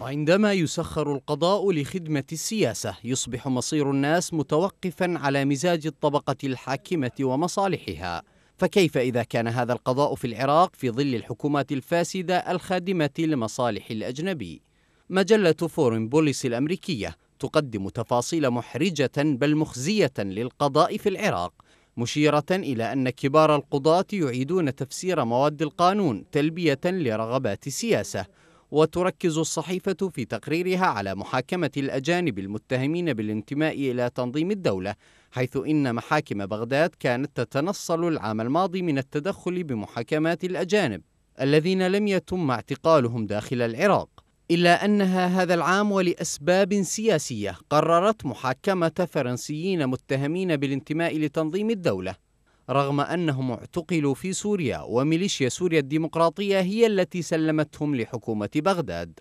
وعندما يسخر القضاء لخدمة السياسة يصبح مصير الناس متوقفا على مزاج الطبقة الحاكمة ومصالحها فكيف إذا كان هذا القضاء في العراق في ظل الحكومات الفاسدة الخادمة لمصالح الأجنبي؟ مجلة فورين بوليس الأمريكية تقدم تفاصيل محرجة بل مخزية للقضاء في العراق مشيرة إلى أن كبار القضاة يعيدون تفسير مواد القانون تلبية لرغبات السياسة وتركز الصحيفة في تقريرها على محاكمة الأجانب المتهمين بالانتماء إلى تنظيم الدولة حيث إن محاكم بغداد كانت تتنصل العام الماضي من التدخل بمحاكمات الأجانب الذين لم يتم اعتقالهم داخل العراق إلا أنها هذا العام ولأسباب سياسية قررت محاكمة فرنسيين متهمين بالانتماء لتنظيم الدولة رغم أنهم اعتقلوا في سوريا وميليشيا سوريا الديمقراطية هي التي سلمتهم لحكومة بغداد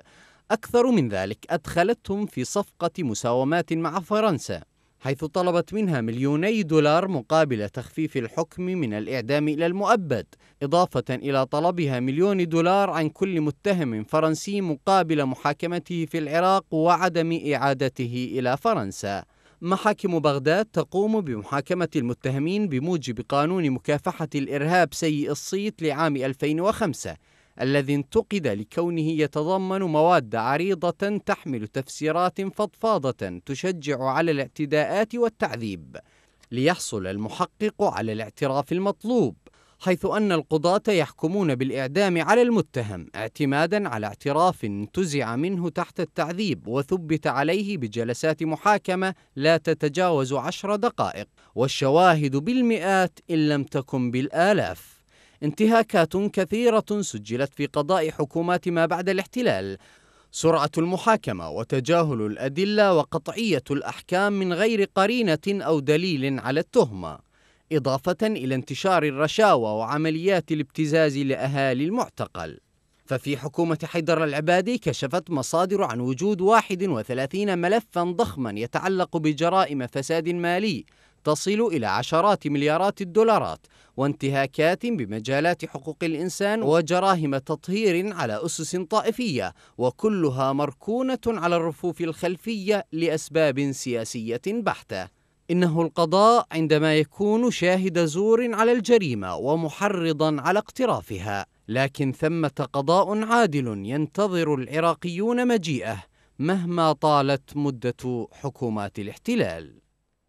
أكثر من ذلك أدخلتهم في صفقة مساومات مع فرنسا حيث طلبت منها مليوني دولار مقابل تخفيف الحكم من الإعدام إلى المؤبد إضافة إلى طلبها مليون دولار عن كل متهم فرنسي مقابل محاكمته في العراق وعدم إعادته إلى فرنسا محاكم بغداد تقوم بمحاكمة المتهمين بموجب قانون مكافحة الإرهاب سيء الصيت لعام 2005 الذي انتقد لكونه يتضمن مواد عريضة تحمل تفسيرات فضفاضة تشجع على الاعتداءات والتعذيب ليحصل المحقق على الاعتراف المطلوب حيث أن القضاة يحكمون بالإعدام على المتهم اعتمادا على اعتراف انتزع منه تحت التعذيب وثبت عليه بجلسات محاكمة لا تتجاوز عشر دقائق والشواهد بالمئات إن لم تكن بالآلاف انتهاكات كثيرة سجلت في قضاء حكومات ما بعد الاحتلال سرعة المحاكمة وتجاهل الأدلة وقطعية الأحكام من غير قرينة أو دليل على التهمة إضافة إلى انتشار الرشاوى وعمليات الابتزاز لأهالي المعتقل ففي حكومة حيدر العبادي كشفت مصادر عن وجود 31 ملفا ضخما يتعلق بجرائم فساد مالي تصل إلى عشرات مليارات الدولارات وانتهاكات بمجالات حقوق الإنسان وجراهم تطهير على أسس طائفية وكلها مركونة على الرفوف الخلفية لأسباب سياسية بحتة انه القضاء عندما يكون شاهد زور على الجريمه ومحرضا على اقترافها لكن ثمه قضاء عادل ينتظر العراقيون مجيئه مهما طالت مده حكومات الاحتلال